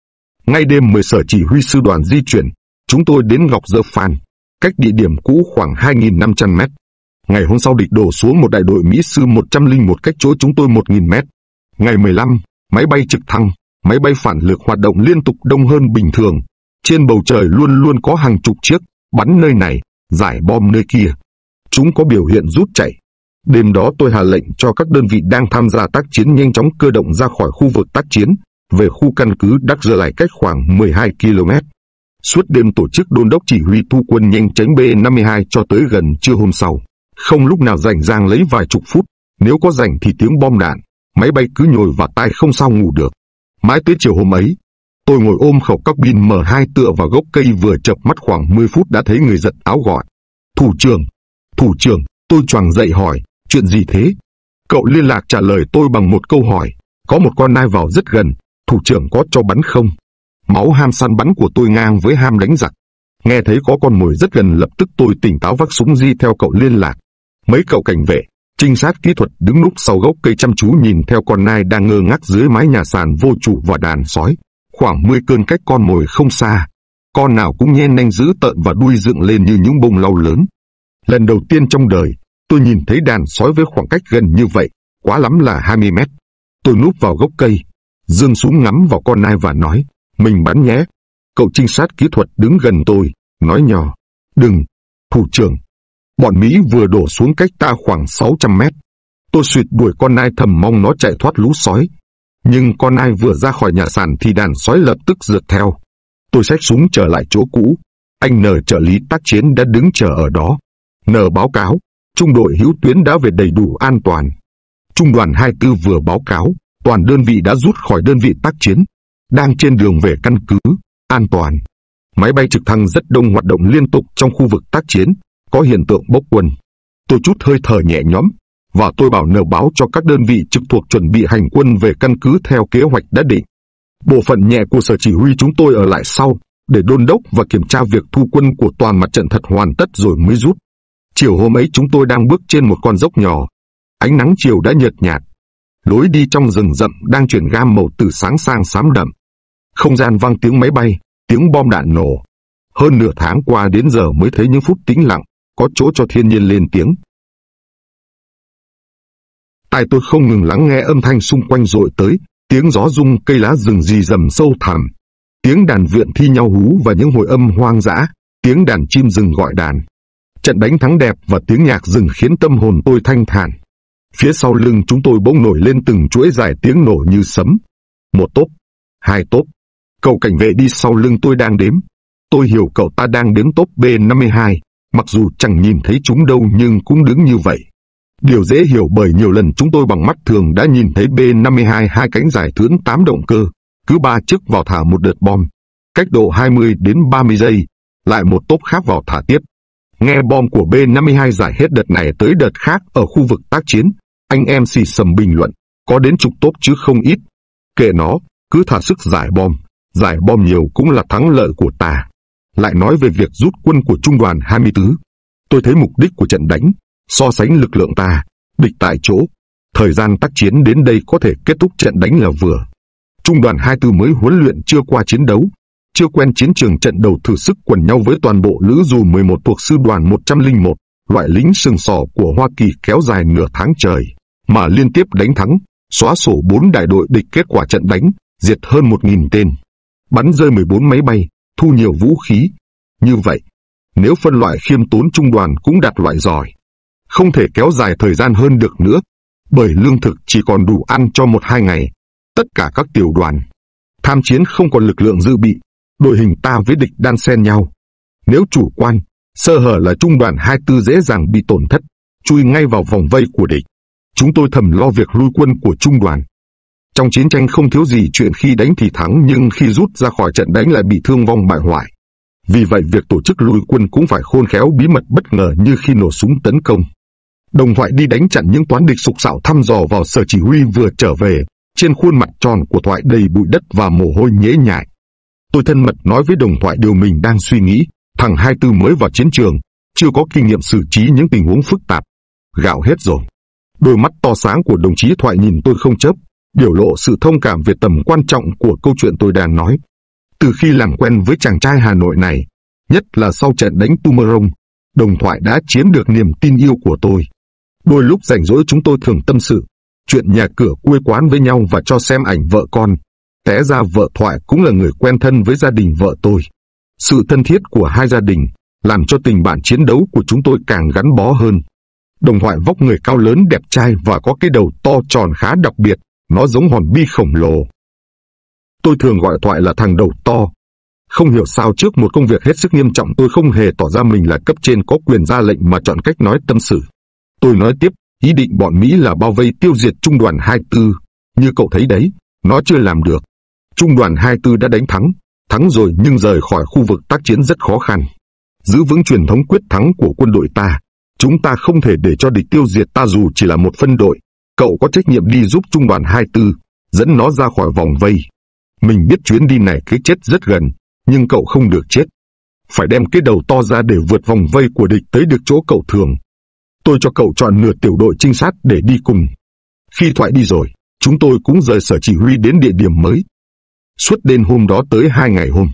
Speaker 1: Ngay đêm 10 sở chỉ huy sư đoàn di chuyển, chúng tôi đến Ngọc Dơ Phan, cách địa điểm cũ khoảng 2.500 mét. Ngày hôm sau địch đổ xuống một đại đội Mỹ sư 101 cách chỗ chúng tôi 1.000 mét. Ngày 15, Máy bay trực thăng, máy bay phản lực hoạt động liên tục đông hơn bình thường. Trên bầu trời luôn luôn có hàng chục chiếc, bắn nơi này, giải bom nơi kia. Chúng có biểu hiện rút chạy. Đêm đó tôi hạ lệnh cho các đơn vị đang tham gia tác chiến nhanh chóng cơ động ra khỏi khu vực tác chiến, về khu căn cứ Đắc Dơ Lại cách khoảng 12 km. Suốt đêm tổ chức đôn đốc chỉ huy thu quân nhanh tránh B-52 cho tới gần trưa hôm sau. Không lúc nào rảnh rang lấy vài chục phút, nếu có rảnh thì tiếng bom đạn, máy bay cứ nhồi và tai không sao ngủ được. Mãi tới chiều hôm ấy, tôi ngồi ôm khẩu cóc pin M2 tựa vào gốc cây vừa chập mắt khoảng 10 phút đã thấy người giật áo gọi. Thủ trưởng, thủ trưởng, tôi choàng dậy hỏi, chuyện gì thế? Cậu liên lạc trả lời tôi bằng một câu hỏi, có một con nai vào rất gần, thủ trưởng có cho bắn không? Máu ham săn bắn của tôi ngang với ham đánh giặc. Nghe thấy có con mồi rất gần lập tức tôi tỉnh táo vác súng di theo cậu liên lạc. Mấy cậu cảnh vệ, Trinh sát kỹ thuật đứng núp sau gốc cây chăm chú nhìn theo con nai đang ngơ ngác dưới mái nhà sàn vô chủ và đàn sói. Khoảng 10 cơn cách con mồi không xa. Con nào cũng nhen nanh dữ tợn và đuôi dựng lên như những bông lau lớn. Lần đầu tiên trong đời, tôi nhìn thấy đàn sói với khoảng cách gần như vậy, quá lắm là 20 mét. Tôi núp vào gốc cây, dương súng ngắm vào con nai và nói, mình bắn nhé. Cậu trinh sát kỹ thuật đứng gần tôi, nói nhỏ, đừng, thủ trưởng, Bọn Mỹ vừa đổ xuống cách ta khoảng 600 mét. Tôi suyệt đuổi con nai thầm mong nó chạy thoát lũ sói. Nhưng con nai vừa ra khỏi nhà sàn thì đàn sói lập tức rượt theo. Tôi xách súng trở lại chỗ cũ. Anh nờ trợ lý tác chiến đã đứng chờ ở đó. nờ báo cáo, trung đội hữu tuyến đã về đầy đủ an toàn. Trung đoàn 24 vừa báo cáo, toàn đơn vị đã rút khỏi đơn vị tác chiến, đang trên đường về căn cứ, an toàn. Máy bay trực thăng rất đông hoạt động liên tục trong khu vực tác chiến, có hiện tượng bốc quân. Tôi chút hơi thở nhẹ nhõm và tôi bảo nờ báo cho các đơn vị trực thuộc chuẩn bị hành quân về căn cứ theo kế hoạch đã định. Bộ phận nhẹ của sở chỉ huy chúng tôi ở lại sau để đôn đốc và kiểm tra việc thu quân của toàn mặt trận thật hoàn tất rồi mới rút. Chiều hôm ấy chúng tôi đang bước trên một con dốc nhỏ. Ánh nắng chiều đã nhợt nhạt. Lối đi trong rừng rậm đang chuyển gam màu từ sáng sang xám đậm. Không gian vang tiếng máy bay, tiếng bom đạn nổ. Hơn nửa tháng qua đến giờ mới thấy những phút tĩnh lặng, có chỗ cho thiên nhiên lên tiếng. Tai tôi không ngừng lắng nghe âm thanh xung quanh rội tới, tiếng gió rung cây lá rừng rì rầm sâu thẳm, tiếng đàn viện thi nhau hú và những hồi âm hoang dã, tiếng đàn chim rừng gọi đàn. Trận đánh thắng đẹp và tiếng nhạc rừng khiến tâm hồn tôi thanh thản. Phía sau lưng chúng tôi bỗng nổi lên từng chuỗi dài tiếng nổ như sấm. Một tốp, hai tốp. Cậu cảnh vệ đi sau lưng tôi đang đếm. Tôi hiểu cậu ta đang đếm tốp B52. Mặc dù chẳng nhìn thấy chúng đâu nhưng cũng đứng như vậy. Điều dễ hiểu bởi nhiều lần chúng tôi bằng mắt thường đã nhìn thấy B-52 hai cánh dài thướn 8 động cơ, cứ ba chiếc vào thả một đợt bom. Cách độ 20 đến 30 giây, lại một tốp khác vào thả tiếp. Nghe bom của B-52 giải hết đợt này tới đợt khác ở khu vực tác chiến, anh em xì sầm bình luận, có đến chục tốp chứ không ít. Kệ nó, cứ thả sức giải bom, giải bom nhiều cũng là thắng lợi của ta lại nói về việc rút quân của trung đoàn 24. Tôi thấy mục đích của trận đánh, so sánh lực lượng ta, địch tại chỗ, thời gian tác chiến đến đây có thể kết thúc trận đánh là vừa. Trung đoàn 24 mới huấn luyện chưa qua chiến đấu, chưa quen chiến trường trận đầu thử sức quần nhau với toàn bộ lữ dù 11 thuộc sư đoàn 101, loại lính sừng sỏ của Hoa Kỳ kéo dài nửa tháng trời, mà liên tiếp đánh thắng, xóa sổ 4 đại đội địch kết quả trận đánh, diệt hơn 1.000 tên, bắn rơi 14 máy bay, thu nhiều vũ khí. Như vậy, nếu phân loại khiêm tốn trung đoàn cũng đạt loại giỏi, không thể kéo dài thời gian hơn được nữa, bởi lương thực chỉ còn đủ ăn cho một hai ngày. Tất cả các tiểu đoàn, tham chiến không còn lực lượng dự bị, đội hình ta với địch đan xen nhau. Nếu chủ quan, sơ hở là trung đoàn 24 dễ dàng bị tổn thất, chui ngay vào vòng vây của địch. Chúng tôi thầm lo việc lui quân của trung đoàn, trong chiến tranh không thiếu gì chuyện khi đánh thì thắng nhưng khi rút ra khỏi trận đánh lại bị thương vong bại hoại. Vì vậy việc tổ chức lùi quân cũng phải khôn khéo bí mật bất ngờ như khi nổ súng tấn công. Đồng thoại đi đánh chặn những toán địch sục sạo thăm dò vào sở chỉ huy vừa trở về, trên khuôn mặt tròn của thoại đầy bụi đất và mồ hôi nhễ nhại. Tôi thân mật nói với đồng thoại điều mình đang suy nghĩ, thằng hai tư mới vào chiến trường, chưa có kinh nghiệm xử trí những tình huống phức tạp. Gạo hết rồi. Đôi mắt to sáng của đồng chí thoại nhìn tôi không chớp, biểu lộ sự thông cảm về tầm quan trọng của câu chuyện tôi đang nói. Từ khi làm quen với chàng trai Hà Nội này, nhất là sau trận đánh Tumarong, đồng thoại đã chiếm được niềm tin yêu của tôi. Đôi lúc rảnh rỗi chúng tôi thường tâm sự, chuyện nhà cửa quê quán với nhau và cho xem ảnh vợ con. Té ra vợ thoại cũng là người quen thân với gia đình vợ tôi. Sự thân thiết của hai gia đình làm cho tình bạn chiến đấu của chúng tôi càng gắn bó hơn. Đồng thoại vóc người cao lớn đẹp trai và có cái đầu to tròn khá đặc biệt, nó giống hòn bi khổng lồ. Tôi thường gọi thoại là thằng đầu to. Không hiểu sao trước một công việc hết sức nghiêm trọng tôi không hề tỏ ra mình là cấp trên có quyền ra lệnh mà chọn cách nói tâm sự. Tôi nói tiếp, ý định bọn Mỹ là bao vây tiêu diệt trung đoàn 24. Như cậu thấy đấy, nó chưa làm được. Trung đoàn 24 đã đánh thắng, thắng rồi nhưng rời khỏi khu vực tác chiến rất khó khăn. Giữ vững truyền thống quyết thắng của quân đội ta, chúng ta không thể để cho địch tiêu diệt ta dù chỉ là một phân đội. Cậu có trách nhiệm đi giúp trung đoàn 24, dẫn nó ra khỏi vòng vây. Mình biết chuyến đi này cái chết rất gần, nhưng cậu không được chết. Phải đem cái đầu to ra để vượt vòng vây của địch tới được chỗ cậu thường. Tôi cho cậu chọn nửa tiểu đội trinh sát để đi cùng. Khi thoại đi rồi, chúng tôi cũng rời sở chỉ huy đến địa điểm mới. Suốt đêm hôm đó tới hai ngày hôm.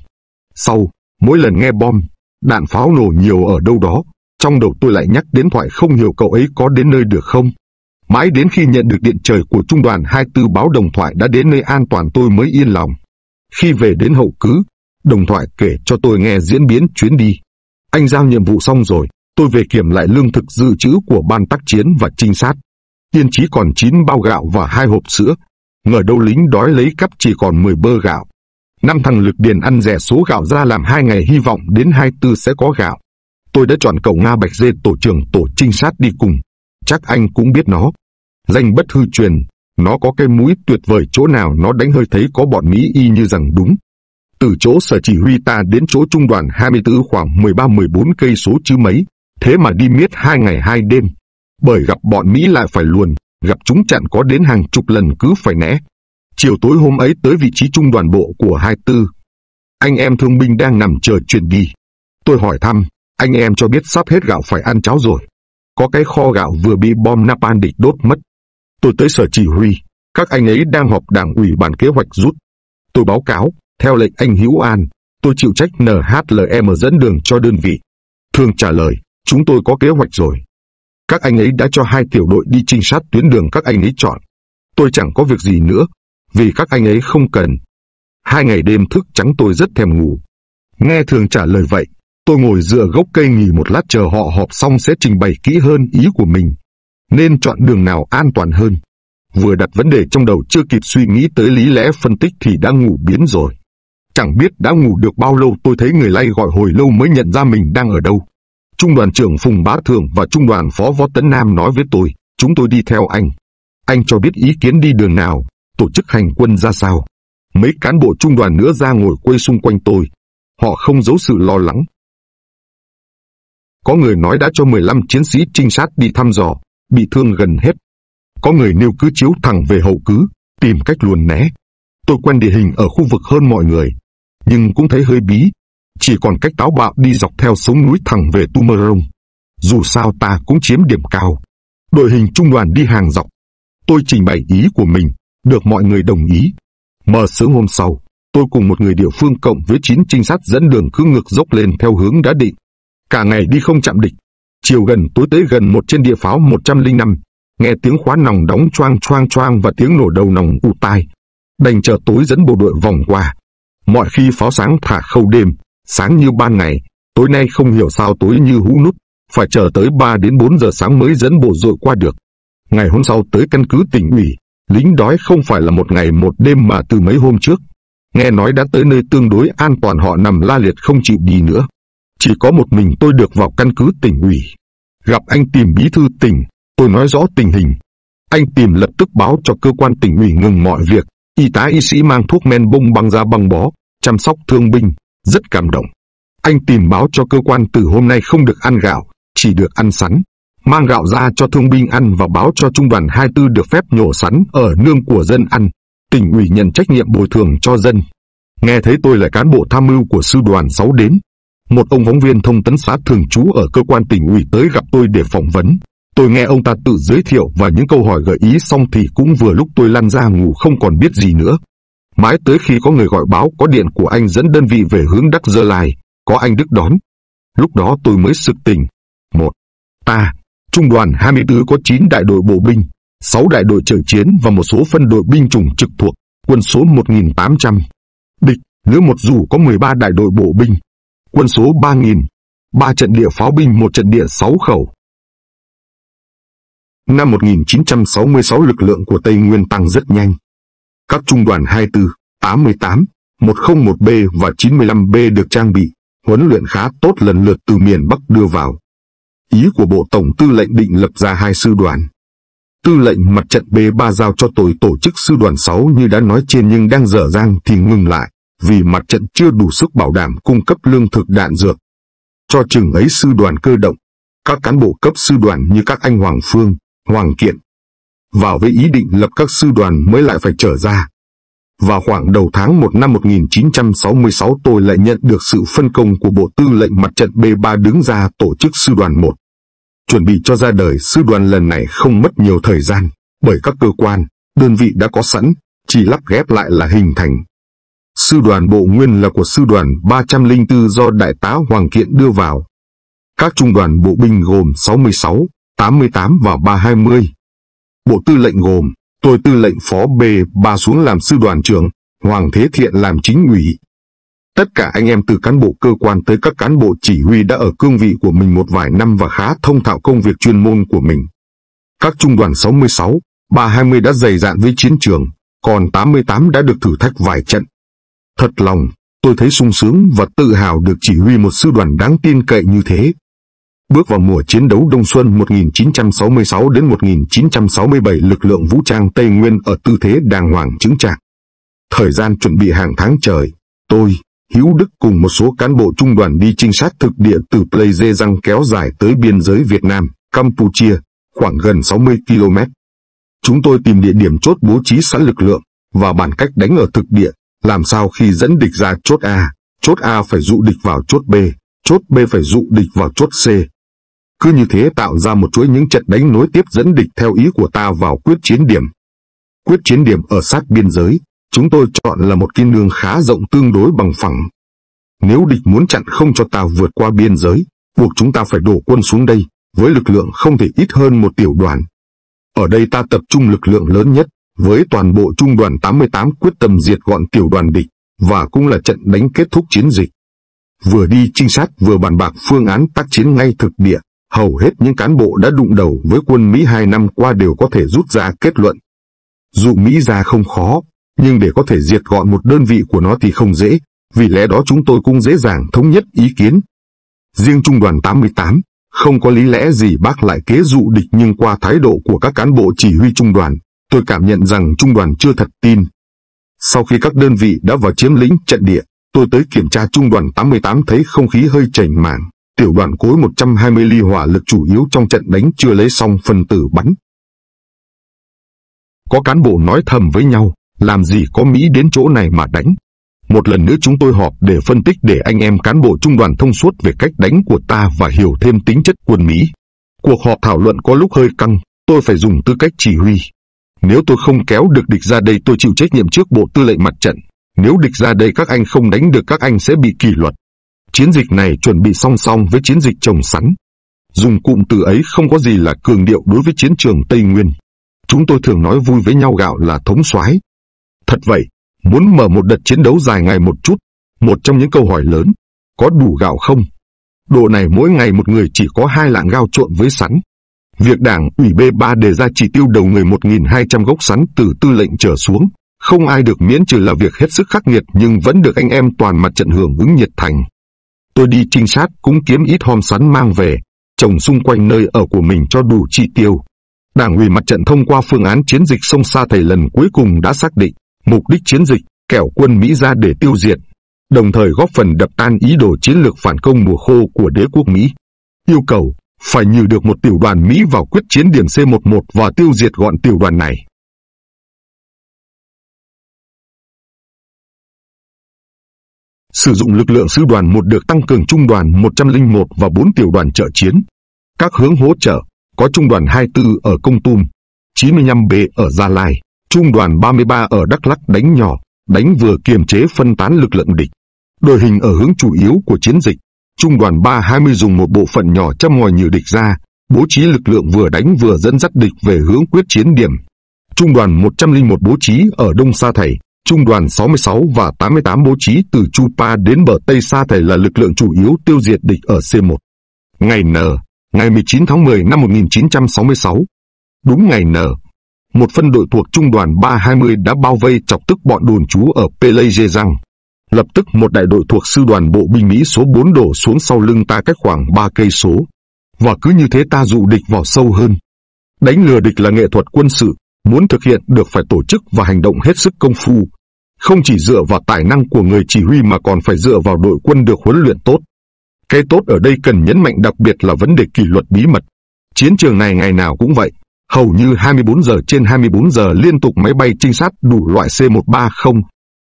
Speaker 1: Sau, mỗi lần nghe bom, đạn pháo nổ nhiều ở đâu đó, trong đầu tôi lại nhắc đến thoại không hiểu cậu ấy có đến nơi được không. Mãi đến khi nhận được điện trời của trung đoàn 24 báo đồng thoại đã đến nơi an toàn tôi mới yên lòng. Khi về đến hậu cứ, đồng thoại kể cho tôi nghe diễn biến chuyến đi. Anh giao nhiệm vụ xong rồi, tôi về kiểm lại lương thực dự trữ của ban tác chiến và trinh sát. Yên chí còn 9 bao gạo và hai hộp sữa. Ngờ đâu lính đói lấy cắp chỉ còn 10 bơ gạo. Năm thằng lực điền ăn rẻ số gạo ra làm hai ngày hy vọng đến 24 sẽ có gạo. Tôi đã chọn cậu Nga Bạch Dê tổ trưởng tổ trinh sát đi cùng. Chắc anh cũng biết nó. Danh bất hư truyền, nó có cái mũi tuyệt vời chỗ nào nó đánh hơi thấy có bọn Mỹ y như rằng đúng. Từ chỗ sở chỉ huy ta đến chỗ trung đoàn 24 khoảng 13-14 cây số chứ mấy, thế mà đi miết hai ngày hai đêm. Bởi gặp bọn Mỹ lại phải luồn, gặp chúng chặn có đến hàng chục lần cứ phải né. Chiều tối hôm ấy tới vị trí trung đoàn bộ của 24. Anh em thương binh đang nằm chờ chuyển đi. Tôi hỏi thăm, anh em cho biết sắp hết gạo phải ăn cháo rồi. Có cái kho gạo vừa bị bom napan địch đốt mất. Tôi tới sở chỉ huy, các anh ấy đang họp đảng ủy bàn kế hoạch rút. Tôi báo cáo, theo lệnh anh Hữu An, tôi chịu trách NHLM dẫn đường cho đơn vị. Thường trả lời, chúng tôi có kế hoạch rồi. Các anh ấy đã cho hai tiểu đội đi trinh sát tuyến đường các anh ấy chọn. Tôi chẳng có việc gì nữa, vì các anh ấy không cần. Hai ngày đêm thức trắng tôi rất thèm ngủ. Nghe thường trả lời vậy, tôi ngồi dựa gốc cây nghỉ một lát chờ họ họp xong sẽ trình bày kỹ hơn ý của mình nên chọn đường nào an toàn hơn. Vừa đặt vấn đề trong đầu chưa kịp suy nghĩ tới lý lẽ phân tích thì đã ngủ biến rồi. Chẳng biết đã ngủ được bao lâu tôi thấy người lay gọi hồi lâu mới nhận ra mình đang ở đâu. Trung đoàn trưởng Phùng Bá Thường và Trung đoàn Phó Võ Tấn Nam nói với tôi, chúng tôi đi theo anh. Anh cho biết ý kiến đi đường nào, tổ chức hành quân ra sao. Mấy cán bộ trung đoàn nữa ra ngồi quây xung quanh tôi. Họ không giấu sự lo lắng. Có người nói đã cho 15 chiến sĩ trinh sát đi thăm dò, bị thương gần hết. Có người nêu cứ chiếu thẳng về hậu cứ, tìm cách luồn né. Tôi quen địa hình ở khu vực hơn mọi người, nhưng cũng thấy hơi bí. Chỉ còn cách táo bạo đi dọc theo sống núi thẳng về Tumerong. Dù sao ta cũng chiếm điểm cao. Đội hình trung đoàn đi hàng dọc. Tôi trình bày ý của mình, được mọi người đồng ý. Mờ sớm hôm sau, tôi cùng một người địa phương cộng với chín trinh sát dẫn đường cứ ngược dốc lên theo hướng đã định. Cả ngày đi không chạm địch, Chiều gần tối tới gần một trên địa pháo 105, nghe tiếng khóa nòng đóng choang choang choang và tiếng nổ đầu nòng u tai. Đành chờ tối dẫn bộ đội vòng qua. Mọi khi pháo sáng thả khâu đêm, sáng như ban ngày, tối nay không hiểu sao tối như hũ nút, phải chờ tới 3 đến 4 giờ sáng mới dẫn bộ đội qua được. Ngày hôm sau tới căn cứ tỉnh ủy, lính đói không phải là một ngày một đêm mà từ mấy hôm trước. Nghe nói đã tới nơi tương đối an toàn họ nằm la liệt không chịu đi nữa. Chỉ có một mình tôi được vào căn cứ tỉnh ủy. Gặp anh tìm bí thư tỉnh, tôi nói rõ tình hình. Anh tìm lập tức báo cho cơ quan tỉnh ủy ngừng mọi việc. Y tá y sĩ mang thuốc men bông băng ra băng bó, chăm sóc thương binh, rất cảm động. Anh tìm báo cho cơ quan từ hôm nay không được ăn gạo, chỉ được ăn sắn. Mang gạo ra cho thương binh ăn và báo cho trung đoàn 24 được phép nhổ sắn ở nương của dân ăn. Tỉnh ủy nhận trách nhiệm bồi thường cho dân. Nghe thấy tôi là cán bộ tham mưu của sư đoàn 6 đến, một ông phóng viên thông tấn xã thường trú ở cơ quan tỉnh ủy tới gặp tôi để phỏng vấn. Tôi nghe ông ta tự giới thiệu và những câu hỏi gợi ý xong thì cũng vừa lúc tôi lăn ra ngủ không còn biết gì nữa. Mãi tới khi có người gọi báo có điện của anh dẫn đơn vị về hướng Đắc Dơ Lai, có anh Đức đón. Lúc đó tôi mới sực tỉnh. một Ta, Trung đoàn 24 có 9 đại đội bộ binh, 6 đại đội trợ chiến và một số phân đội binh chủng trực thuộc, quân số 1.800. Địch, nữ một dù có 13 đại đội bộ binh, quân số 3.000,
Speaker 2: 3 trận địa pháo binh một trận địa 6 khẩu. Năm
Speaker 1: 1966 lực lượng của Tây Nguyên tăng rất nhanh. Các trung đoàn 24, 88, 101B và 95B được trang bị, huấn luyện khá tốt lần lượt từ miền Bắc đưa vào. Ý của Bộ Tổng Tư lệnh định lập ra hai sư đoàn. Tư lệnh mặt trận B3 giao cho tôi tổ chức sư đoàn 6 như đã nói trên nhưng đang dở dang thì ngừng lại vì mặt trận chưa đủ sức bảo đảm cung cấp lương thực đạn dược. Cho chừng ấy sư đoàn cơ động, các cán bộ cấp sư đoàn như các anh Hoàng Phương, Hoàng Kiện, vào với ý định lập các sư đoàn mới lại phải trở ra. Vào khoảng đầu tháng 1 năm 1966 tôi lại nhận được sự phân công của Bộ Tư lệnh Mặt trận B3 đứng ra tổ chức sư đoàn 1. Chuẩn bị cho ra đời sư đoàn lần này không mất nhiều thời gian, bởi các cơ quan, đơn vị đã có sẵn, chỉ lắp ghép lại là hình thành Sư đoàn bộ nguyên là của sư đoàn 304 do Đại tá Hoàng Kiện đưa vào. Các trung đoàn bộ binh gồm 66, 88 và 320. Bộ tư lệnh gồm, tôi tư lệnh phó B3 xuống làm sư đoàn trưởng, Hoàng Thế Thiện làm chính ủy. Tất cả anh em từ cán bộ cơ quan tới các cán bộ chỉ huy đã ở cương vị của mình một vài năm và khá thông thạo công việc chuyên môn của mình. Các trung đoàn 66, 320 đã dày dạn với chiến trường, còn 88 đã được thử thách vài trận. Thật lòng, tôi thấy sung sướng và tự hào được chỉ huy một sư đoàn đáng tin cậy như thế. Bước vào mùa chiến đấu Đông Xuân 1966 đến 1967 lực lượng vũ trang Tây Nguyên ở tư thế đàng hoàng chứng trạng. Thời gian chuẩn bị hàng tháng trời, tôi, Hữu Đức cùng một số cán bộ trung đoàn đi trinh sát thực địa từ Pleize kéo dài tới biên giới Việt Nam, Campuchia, khoảng gần 60 km. Chúng tôi tìm địa điểm chốt bố trí sẵn lực lượng và bản cách đánh ở thực địa làm sao khi dẫn địch ra chốt A, chốt A phải dụ địch vào chốt B, chốt B phải dụ địch vào chốt C. Cứ như thế tạo ra một chuỗi những trận đánh nối tiếp dẫn địch theo ý của ta vào quyết chiến điểm. Quyết chiến điểm ở sát biên giới, chúng tôi chọn là một kinh đường khá rộng tương đối bằng phẳng. Nếu địch muốn chặn không cho ta vượt qua biên giới, buộc chúng ta phải đổ quân xuống đây, với lực lượng không thể ít hơn một tiểu đoàn. Ở đây ta tập trung lực lượng lớn nhất, với toàn bộ trung đoàn 88 quyết tâm diệt gọn tiểu đoàn địch và cũng là trận đánh kết thúc chiến dịch. Vừa đi trinh sát vừa bàn bạc phương án tác chiến ngay thực địa, hầu hết những cán bộ đã đụng đầu với quân Mỹ hai năm qua đều có thể rút ra kết luận. Dụ Mỹ ra không khó, nhưng để có thể diệt gọn một đơn vị của nó thì không dễ, vì lẽ đó chúng tôi cũng dễ dàng thống nhất ý kiến. Riêng Trung đoàn 88, không có lý lẽ gì bác lại kế dụ địch nhưng qua thái độ của các cán bộ chỉ huy trung đoàn, tôi cảm nhận rằng trung đoàn chưa thật tin. Sau khi các đơn vị đã vào chiếm lĩnh trận địa, tôi tới kiểm tra trung đoàn 88 thấy không khí hơi chảnh mảng. Tiểu đoàn cối 120 ly hỏa lực chủ yếu trong trận đánh chưa lấy xong phần tử bắn. Có cán bộ nói thầm với nhau, làm gì có Mỹ đến chỗ này mà đánh. Một lần nữa chúng tôi họp để phân tích để anh em cán bộ trung đoàn thông suốt về cách đánh của ta và hiểu thêm tính chất quân Mỹ. Cuộc họp thảo luận có lúc hơi căng, tôi phải dùng tư cách chỉ huy, nếu tôi không kéo được địch ra đây tôi chịu trách nhiệm trước bộ tư lệnh mặt trận. Nếu địch ra đây các anh không đánh được các anh sẽ bị kỷ luật. Chiến dịch này chuẩn bị song song với chiến dịch trồng sắn. Dùng cụm từ ấy không có gì là cường điệu đối với chiến trường Tây Nguyên. Chúng tôi thường nói vui với nhau gạo là thống soái. Thật vậy, muốn mở một đợt chiến đấu dài ngày một chút, một trong những câu hỏi lớn, có đủ gạo không? Độ này mỗi ngày một người chỉ có hai lạng gạo trộn với sắn, Việc Đảng ủy B3 đề ra chỉ tiêu đầu người 1.200 gốc sắn từ tư lệnh trở xuống, không ai được miễn trừ là việc hết sức khắc nghiệt nhưng vẫn được anh em toàn mặt trận hưởng ứng nhiệt thành. Tôi đi trinh sát cũng kiếm ít hòm sắn mang về, trồng xung quanh nơi ở của mình cho đủ chỉ tiêu. Đảng ủy mặt trận thông qua phương án chiến dịch sông Sa Thầy lần cuối cùng đã xác định mục đích chiến dịch kẻo quân Mỹ ra để tiêu diệt, đồng thời góp phần đập tan ý đồ chiến lược phản công mùa khô của đế quốc Mỹ. Yêu cầu phải nhử được một tiểu đoàn Mỹ vào quyết chiến điểm C-11 và
Speaker 2: tiêu diệt gọn tiểu đoàn này. Sử dụng lực lượng sư đoàn 1 được tăng cường trung đoàn 101
Speaker 1: và 4 tiểu đoàn trợ chiến. Các hướng hỗ trợ có trung đoàn 24 ở Công Tum, 95B ở Gia Lai, trung đoàn 33 ở Đắk Lắc đánh nhỏ, đánh vừa kiềm chế phân tán lực lượng địch. Đội hình ở hướng chủ yếu của chiến dịch Trung đoàn 320 dùng một bộ phận nhỏ châm ngòi nhiều địch ra, bố trí lực lượng vừa đánh vừa dẫn dắt địch về hướng quyết chiến điểm. Trung đoàn 101 bố trí ở Đông Sa Thầy, Trung đoàn 66 và 88 bố trí từ Chu Pa đến bờ Tây Sa Thầy là lực lượng chủ yếu tiêu diệt địch ở C1. Ngày N, ngày 19 tháng 10 năm 1966. Đúng ngày N, một phân đội thuộc Trung đoàn 320 đã bao vây chọc tức bọn đồn trú ở Pelejezang. Lập tức một đại đội thuộc sư đoàn bộ binh Mỹ số 4 đổ xuống sau lưng ta cách khoảng 3 cây số. Và cứ như thế ta dụ địch vào sâu hơn. Đánh lừa địch là nghệ thuật quân sự, muốn thực hiện được phải tổ chức và hành động hết sức công phu. Không chỉ dựa vào tài năng của người chỉ huy mà còn phải dựa vào đội quân được huấn luyện tốt. Cái tốt ở đây cần nhấn mạnh đặc biệt là vấn đề kỷ luật bí mật. Chiến trường này ngày nào cũng vậy, hầu như 24 giờ trên 24 giờ liên tục máy bay trinh sát đủ loại C-130,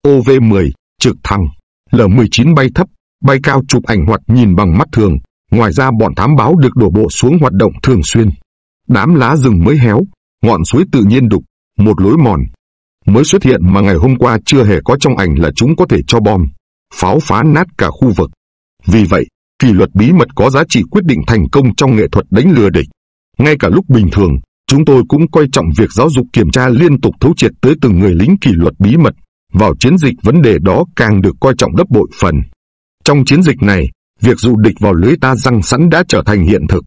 Speaker 1: OV-10, trực thăng, L-19 bay thấp, bay cao chụp ảnh hoặc nhìn bằng mắt thường. Ngoài ra bọn thám báo được đổ bộ xuống hoạt động thường xuyên. Đám lá rừng mới héo, ngọn suối tự nhiên đục, một lối mòn. Mới xuất hiện mà ngày hôm qua chưa hề có trong ảnh là chúng có thể cho bom, pháo phá nát cả khu vực. Vì vậy, kỷ luật bí mật có giá trị quyết định thành công trong nghệ thuật đánh lừa địch. Ngay cả lúc bình thường, chúng tôi cũng coi trọng việc giáo dục kiểm tra liên tục thấu triệt tới từng người lính kỷ luật bí mật vào chiến dịch vấn đề đó càng được coi trọng gấp bội phần. Trong chiến dịch này, việc dụ địch vào lưới ta răng sẵn đã trở thành hiện thực.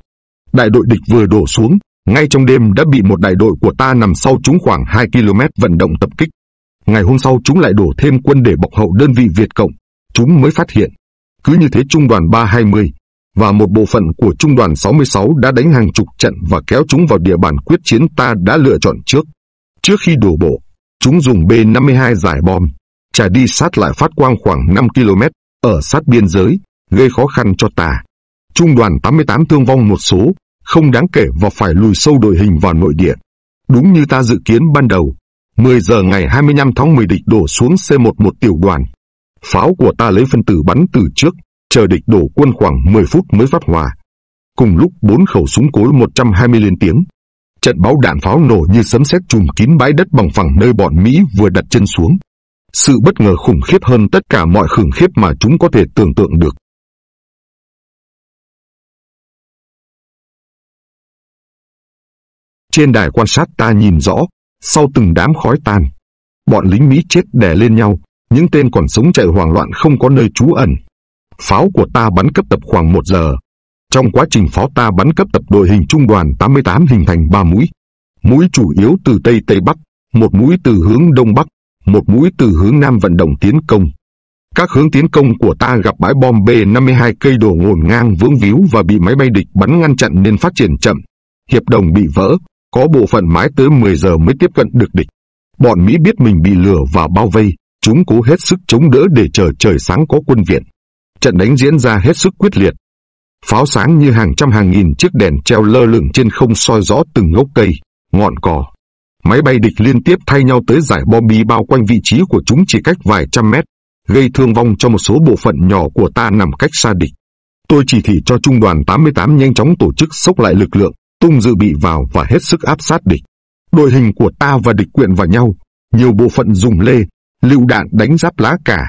Speaker 1: Đại đội địch vừa đổ xuống, ngay trong đêm đã bị một đại đội của ta nằm sau chúng khoảng 2 km vận động tập kích. Ngày hôm sau chúng lại đổ thêm quân để bọc hậu đơn vị Việt Cộng, chúng mới phát hiện. Cứ như thế trung đoàn 320 và một bộ phận của trung đoàn 66 đã đánh hàng chục trận và kéo chúng vào địa bàn quyết chiến ta đã lựa chọn trước. Trước khi đổ bộ, Chúng dùng B-52 giải bom, trả đi sát lại phát quang khoảng 5 km ở sát biên giới, gây khó khăn cho ta. Trung đoàn 88 thương vong một số, không đáng kể và phải lùi sâu đội hình vào nội địa. Đúng như ta dự kiến ban đầu, 10 giờ ngày 25 tháng 10 địch đổ xuống C-11 tiểu đoàn. Pháo của ta lấy phân tử bắn từ trước, chờ địch đổ quân khoảng 10 phút mới phát hòa. Cùng lúc bốn khẩu súng cối 120 liên tiếng, Trận bão đạn pháo nổ như sấm sét chùm kín bãi đất bằng phẳng nơi bọn Mỹ vừa đặt chân xuống. Sự bất ngờ khủng khiếp hơn tất cả mọi khủng khiếp mà chúng có thể tưởng tượng được.
Speaker 2: Trên đài quan sát
Speaker 1: ta nhìn rõ, sau từng đám khói tan, bọn lính Mỹ chết đè lên nhau, những tên còn sống chạy hoảng loạn không có nơi trú ẩn. Pháo của ta bắn cấp tập khoảng một giờ, trong quá trình phó ta bắn cấp tập đội hình trung đoàn 88 hình thành 3 mũi. Mũi chủ yếu từ Tây Tây Bắc, một mũi từ hướng Đông Bắc, một mũi từ hướng Nam vận động tiến công. Các hướng tiến công của ta gặp bãi bom B-52 cây đổ ngổn ngang vướng víu và bị máy bay địch bắn ngăn chặn nên phát triển chậm. Hiệp đồng bị vỡ, có bộ phận mãi tới 10 giờ mới tiếp cận được địch. Bọn Mỹ biết mình bị lừa và bao vây, chúng cố hết sức chống đỡ để chờ trời sáng có quân viện. Trận đánh diễn ra hết sức quyết liệt, pháo sáng như hàng trăm hàng nghìn chiếc đèn treo lơ lửng trên không soi rõ từng gốc cây, ngọn cỏ. Máy bay địch liên tiếp thay nhau tới giải bom bi bao quanh vị trí của chúng chỉ cách vài trăm mét, gây thương vong cho một số bộ phận nhỏ của ta nằm cách xa địch. Tôi chỉ thị cho trung đoàn 88 nhanh chóng tổ chức sốc lại lực lượng, tung dự bị vào và hết sức áp sát địch. Đội hình của ta và địch quyện vào nhau, nhiều bộ phận dùng lê, lựu đạn đánh giáp lá cả.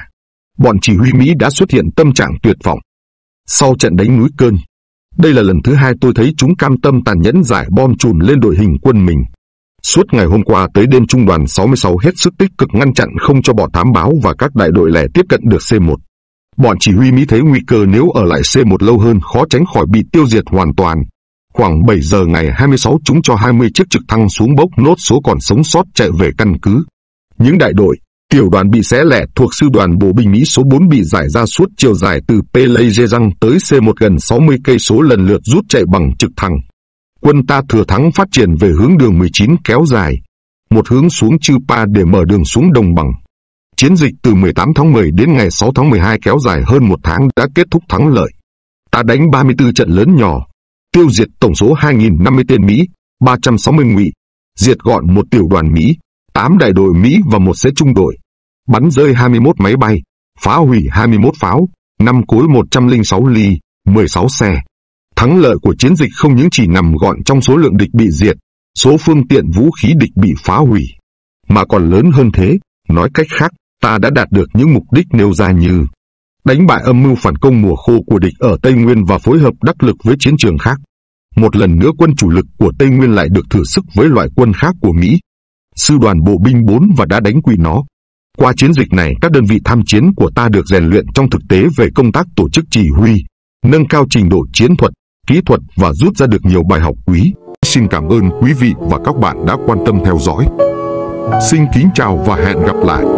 Speaker 1: Bọn chỉ huy Mỹ đã xuất hiện tâm trạng tuyệt vọng. Sau trận đánh núi cơn, đây là lần thứ hai tôi thấy chúng cam tâm tàn nhẫn giải bom chùm lên đội hình quân mình. Suốt ngày hôm qua tới đêm trung đoàn 66 hết sức tích cực ngăn chặn không cho bọn thám báo và các đại đội lẻ tiếp cận được C1. Bọn chỉ huy Mỹ thấy nguy cơ nếu ở lại C1 lâu hơn khó tránh khỏi bị tiêu diệt hoàn toàn. Khoảng 7 giờ ngày 26 chúng cho 20 chiếc trực thăng xuống bốc nốt số còn sống sót chạy về căn cứ. Những đại đội, Tiểu đoàn bị xé lẻ thuộc sư đoàn bộ binh Mỹ số 4 bị giải ra suốt chiều dài từ Pelejezang tới C1 gần 60 cây số lần lượt rút chạy bằng trực thăng. Quân ta thừa thắng phát triển về hướng đường 19 kéo dài, một hướng xuống Chư Pa để mở đường xuống đồng bằng. Chiến dịch từ 18 tháng 10 đến ngày 6 tháng 12 kéo dài hơn một tháng đã kết thúc thắng lợi. Ta đánh 34 trận lớn nhỏ, tiêu diệt tổng số 2.050 tên Mỹ, 360 ngụy, diệt gọn một tiểu đoàn Mỹ, 8 đại đội Mỹ và một xe trung đội, bắn rơi 21 máy bay, phá hủy 21 pháo, 5 cối 106 ly, 16 xe. Thắng lợi của chiến dịch không những chỉ nằm gọn trong số lượng địch bị diệt, số phương tiện vũ khí địch bị phá hủy, mà còn lớn hơn thế, nói cách khác, ta đã đạt được những mục đích nêu ra như đánh bại âm mưu phản công mùa khô của địch ở Tây Nguyên và phối hợp đắc lực với chiến trường khác. Một lần nữa quân chủ lực của Tây Nguyên lại được thử sức với loại quân khác của Mỹ, sư đoàn bộ binh 4 và đã đánh quỵ nó. Qua chiến dịch này, các đơn vị tham chiến của ta được rèn luyện trong thực tế về công tác tổ chức chỉ huy, nâng cao trình độ chiến thuật, kỹ thuật và rút ra được nhiều bài học quý. Xin cảm ơn quý vị và các bạn đã quan tâm theo dõi. Xin kính chào và hẹn gặp lại.